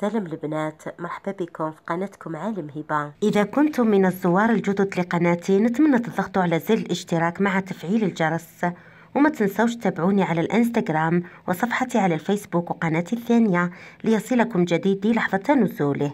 سلام البنات مرحبا بكم في قناتكم عالم هبة إذا كنتم من الزوار الجدد لقناتي نتمنى تضغطوا على زر الاشتراك مع تفعيل الجرس وما تنسوش تتابعوني على الانستغرام وصفحتي على الفيسبوك وقناتي الثانية ليصلكم جديدي لحظة نزوله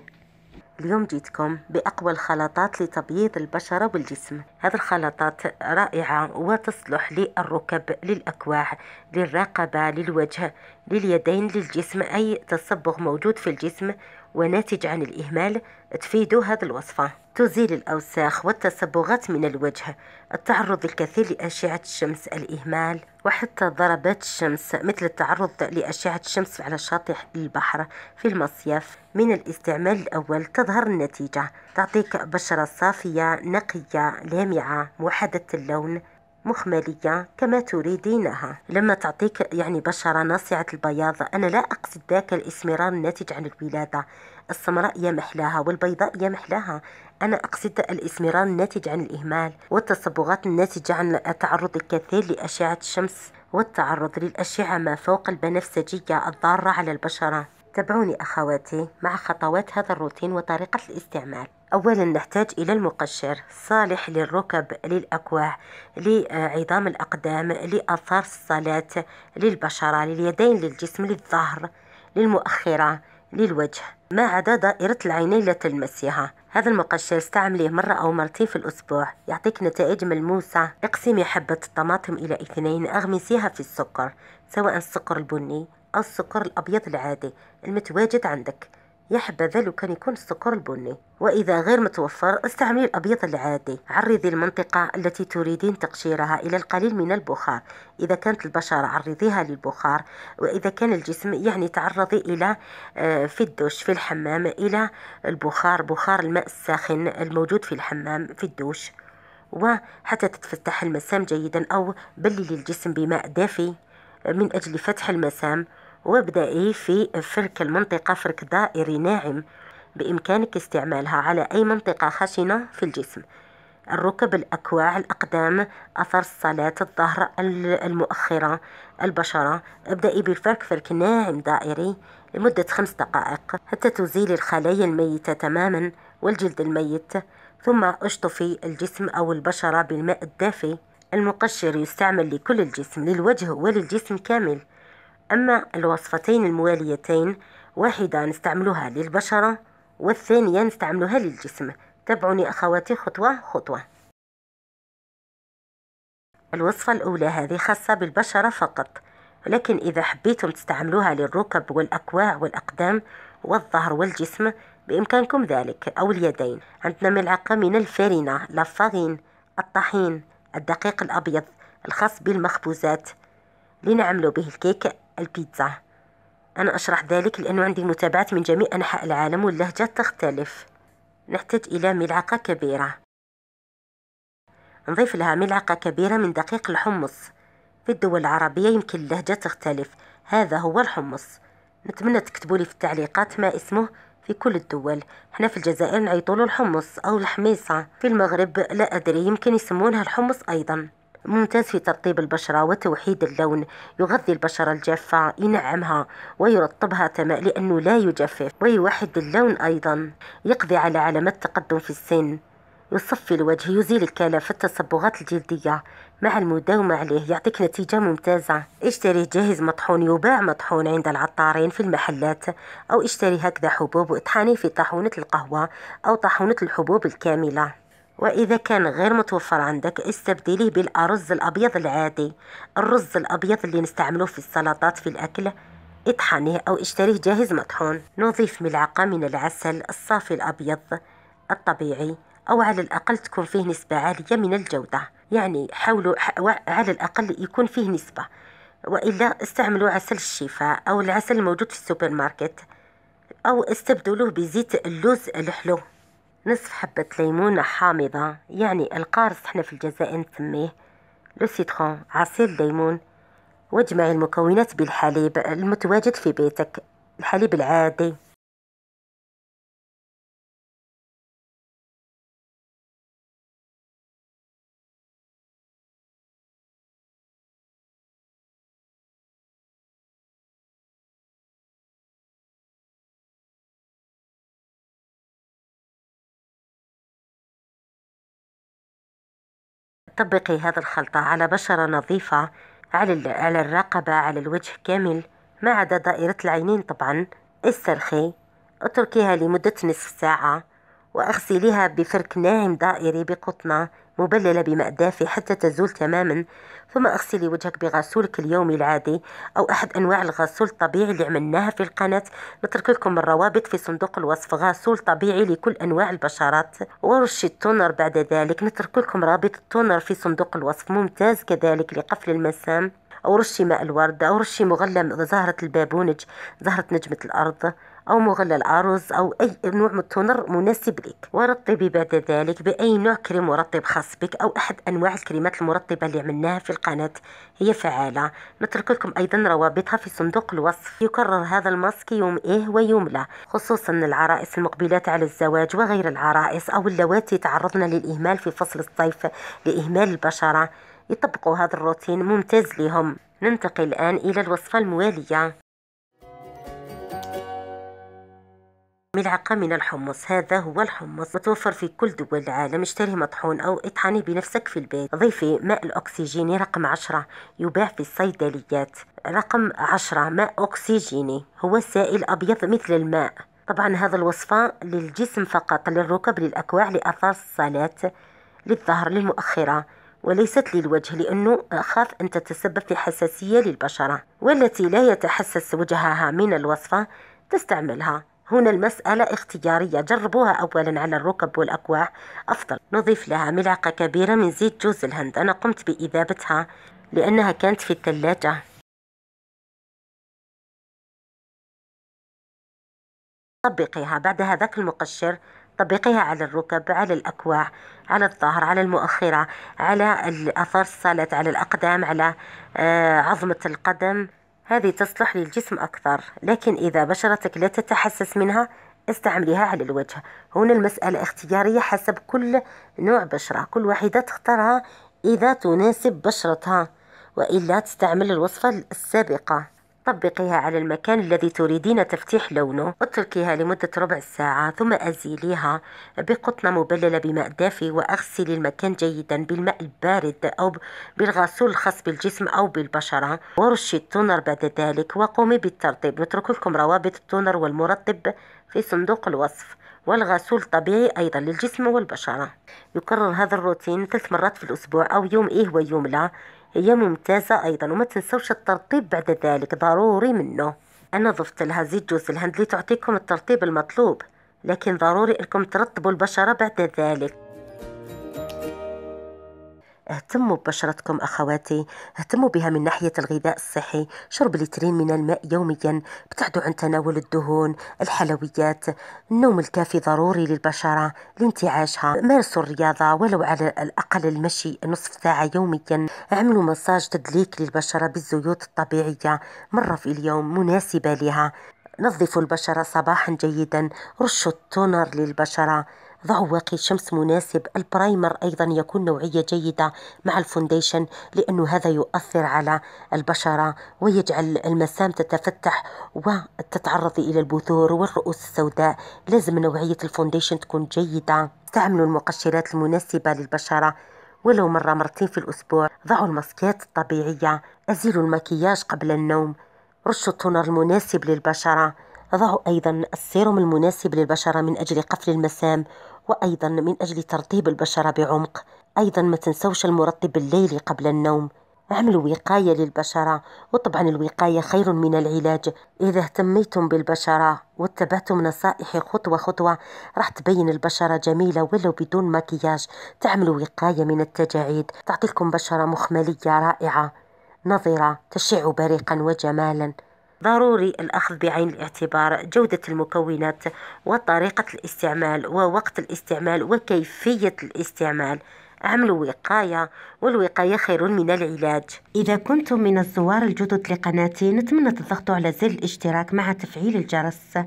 اليوم جيتكم بأقوى الخلطات لتبييض البشرة والجسم هذه الخلطات رائعة وتصلح للركب للأكواع للرقبة للوجه لليدين للجسم أي تصبغ موجود في الجسم وناتج عن الإهمال تفيدوا هذه الوصفة تزيل الأوساخ والتصبغات من الوجه التعرض الكثير لأشعة الشمس الإهمال وحتى ضربات الشمس مثل التعرض لأشعة الشمس على شاطئ البحر في المصيف من الاستعمال الأول تظهر النتيجة تعطيك بشرة صافية نقية لامعة موحدة اللون مخملية كما تريدينها لما تعطيك يعني بشرة ناصعة البياض أنا لا أقصد ذاك الإسمرار الناتج عن الولادة السمراء يا محلاها والبيضاء يا محلاها أنا أقصد الإسمران الناتج عن الإهمال والتصبغات الناتجة عن التعرض الكثير لأشعة الشمس والتعرض للأشعة ما فوق البنفسجية الضارة على البشرة تابعوني أخواتي مع خطوات هذا الروتين وطريقة الاستعمال أولا نحتاج إلى المقشر صالح للركب للأكواع لعظام الأقدام لآثار الصلاة للبشرة لليدين للجسم للظهر للمؤخرة للوجه ما عدا دائرة العينين لا تلمسيها هذا المقشر استعمليه مرة أو مرتين في الأسبوع يعطيك نتائج ملموسة اقسمي حبة الطماطم إلى اثنين أغمسيها في السكر سواء السكر البني أو السكر الأبيض العادي المتواجد عندك يحبذ لو كان يكون السكر البني وإذا غير متوفر استعملي الأبيض العادي عرضي المنطقة التي تريدين تقشيرها إلى القليل من البخار إذا كانت البشرة عرضيها للبخار وإذا كان الجسم يعني تعرضي إلى آه، في الدوش في الحمام إلى البخار بخار الماء الساخن الموجود في الحمام في الدوش وحتى تتفتح المسام جيدا أو بللي الجسم بماء دافي آه، من أجل فتح المسام وابدأي إيه في فرك المنطقة فرك دائري ناعم بإمكانك استعمالها على أي منطقة خشنة في الجسم الركب الأكواع الأقدام أثر الصلاة الظهر المؤخرة البشرة ابدأي بفرك فرك ناعم دائري لمدة خمس دقائق حتى تزيلي الخلايا الميتة تماما والجلد الميت ثم اشطفي الجسم أو البشرة بالماء الدافئ المقشر يستعمل لكل الجسم للوجه وللجسم كامل أما الوصفتين المواليتين واحدة نستعملها للبشرة والثانية نستعملها للجسم تابعوني أخواتي خطوة خطوة الوصفة الأولى هذه خاصة بالبشرة فقط ولكن إذا حبيتم تستعملوها للركب والأكواع والأقدام والظهر والجسم بإمكانكم ذلك أو اليدين عندنا ملعقة من الفارينة لفغين الطحين الدقيق الأبيض الخاص بالمخبوزات لنعمل به الكيك البيتزا أنا أشرح ذلك لأنه عندي متابعات من جميع أنحاء العالم واللهجات تختلف نحتاج إلى ملعقة كبيرة نضيف لها ملعقة كبيرة من دقيق الحمص في الدول العربية يمكن اللهجة تختلف هذا هو الحمص نتمنى تكتبوا لي في التعليقات ما اسمه في كل الدول حنا في الجزائر نعيطوا الحمص أو الحميصة في المغرب لا أدري يمكن يسمونها الحمص أيضا ممتاز في ترطيب البشرة وتوحيد اللون يغذي البشرة الجافة ينعمها ويرطبها تماما لأنه لا يجفف ويوحد اللون أيضا يقضي على علامات تقدم في السن يصفي الوجه يزيل الكلف التصبغات الجلدية مع المداومة عليه يعطيك نتيجة ممتازة اشتري جاهز مطحون يباع مطحون عند العطارين في المحلات أو اشتري هكذا حبوب واطحنيه في طاحونة القهوة أو طاحونة الحبوب الكاملة وإذا كان غير متوفر عندك استبدليه بالأرز الأبيض العادي الرز الأبيض اللي نستعمله في السلطات في الأكل اطحنه أو اشتريه جاهز مطحون نضيف ملعقة من العسل الصافي الأبيض الطبيعي أو على الأقل تكون فيه نسبة عالية من الجودة يعني حاولوا على الأقل يكون فيه نسبة وإلا استعملوا عسل الشفاء أو العسل الموجود في السوبر ماركت أو استبدلوه بزيت اللوز الحلو نصف حبة ليمونة حامضة يعني القارص احنا في الجزائر نسميه لو سيترون عصير الليمون واجمعي المكونات بالحليب المتواجد في بيتك الحليب العادي طبقي هذا الخلطة على بشرة نظيفة على على الرقبة على الوجه كامل ما عدا دائرة العينين طبعا استرخي اتركيها لمدة نصف ساعة وأغسليها بفرك ناعم دائري بقطنة مبللة بماء دافئ حتى تزول تماما ثم اغسلي وجهك بغسولك اليومي العادي أو أحد أنواع الغسول الطبيعي اللي عملناها في القناة نترك لكم الروابط في صندوق الوصف غسول طبيعي لكل أنواع البشرات ورشي التونر بعد ذلك نترك لكم رابط التونر في صندوق الوصف ممتاز كذلك لقفل المسام أو رشي ماء الورد أو رشي مغلى زهرة البابونج زهرة نجمة الأرض أو مغلل أرز أو أي نوع من التونر مناسب لك ورطبي بعد ذلك بأي نوع كريم مرطب خاص بك أو أحد أنواع الكريمات المرطبة اللي عملناها في القناة هي فعالة نترك لكم أيضا روابطها في صندوق الوصف يكرر هذا الماسك يوم إيه ويوم لا خصوصا العرائس المقبلات على الزواج وغير العرائس أو اللواتي تعرضن للإهمال في فصل الصيف لإهمال البشرة يطبقوا هذا الروتين ممتاز لهم ننتقل الآن إلى الوصفة الموالية ملعقة من الحمص هذا هو الحمص متوفر في كل دول العالم اشتريه مطحون أو اطحنيه بنفسك في البيت ضيفي ماء الأكسجيني رقم عشرة يباع في الصيدليات رقم عشرة ماء أكسجيني هو سائل أبيض مثل الماء طبعا هذا الوصفة للجسم فقط للركب للأكواع لأثار الصلاة للظهر للمؤخرة وليست للوجه لأنه أخاف أن تتسبب في حساسية للبشرة والتي لا يتحسس وجهها من الوصفة تستعملها هنا المسألة اختيارية جربوها أولا على الركب والأكواع أفضل نضيف لها ملعقة كبيرة من زيت جوز الهند أنا قمت بإذابتها لأنها كانت في الثلاجة طبقيها بعد هذاك المقشر طبقيها على الركب على الأكواع على الظهر على المؤخرة على الأثر الصالة على الأقدام على آه، عظمة القدم هذه تصلح للجسم أكثر لكن إذا بشرتك لا تتحسس منها استعمليها على الوجه هنا المسألة اختيارية حسب كل نوع بشرة كل واحدة تختارها إذا تناسب بشرتها وإلا تستعمل الوصفة السابقة طبقيها على المكان الذي تريدين تفتيح لونه اتركيها لمدة ربع ساعة ثم أزيليها بقطنة مبللة بماء دافي وأغسلي المكان جيدا بالماء البارد أو بالغسول الخاص بالجسم أو بالبشرة ورشي التونر بعد ذلك وقومي بالترطيب نترك لكم روابط التونر والمرطب في صندوق الوصف والغسول طبيعي أيضا للجسم والبشرة يكرر هذا الروتين ثلاث مرات في الأسبوع أو يوم إيه ويوم لا هي ممتازة أيضا وما تنسوش الترطيب بعد ذلك ضروري منه أنا ضفت لها زيت جوز الهند لتعطيكم الترطيب المطلوب لكن ضروري أنكم ترطبوا البشرة بعد ذلك اهتموا ببشرتكم أخواتي اهتموا بها من ناحية الغذاء الصحي شرب لترين من الماء يوميا ابتعدوا عن تناول الدهون الحلويات النوم الكافي ضروري للبشرة لانتعاشها مارسوا الرياضة ولو على الأقل المشي نصف ساعة يوميا اعملوا مساج تدليك للبشرة بالزيوت الطبيعية مرة في اليوم مناسبة لها نظفوا البشرة صباحا جيدا رشوا التونر للبشرة ضعوا واقي شمس مناسب البرايمر أيضا يكون نوعية جيدة مع الفونديشن لأنه هذا يؤثر على البشرة ويجعل المسام تتفتح وتتعرض إلى البثور والرؤوس السوداء لازم نوعية الفونديشن تكون جيدة استعملوا المقشرات المناسبة للبشرة ولو مرة مرتين في الأسبوع ضعوا الماسكات الطبيعية أزيلوا المكياج قبل النوم رشوا التونر المناسب للبشرة ضعوا أيضا السيروم المناسب للبشرة من أجل قفل المسام وأيضا من أجل ترطيب البشرة بعمق أيضا ما تنسوش المرطب الليلي قبل النوم اعملوا وقاية للبشرة وطبعا الوقاية خير من العلاج إذا اهتميتم بالبشرة واتبعتم نصائحي خطوة خطوة راح تبين البشرة جميلة ولو بدون مكياج تعملوا وقاية من التجاعيد تعطيكم بشرة مخملية رائعة نظرة تشع بريقا وجمالا ضروري الأخذ بعين الاعتبار جودة المكونات وطريقة الاستعمال ووقت الاستعمال وكيفية الاستعمال عمل وقاية والوقاية خير من العلاج إذا كنتم من الزوار الجدد لقناتي نتمنى تضغطوا على زر الاشتراك مع تفعيل الجرس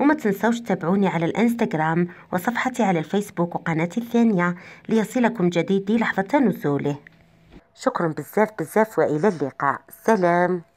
وما تنسوش تتابعوني على الانستغرام وصفحتي على الفيسبوك وقناتي الثانية ليصلكم جديدي لحظة نزوله شكرا بزاف بزاف وإلى اللقاء سلام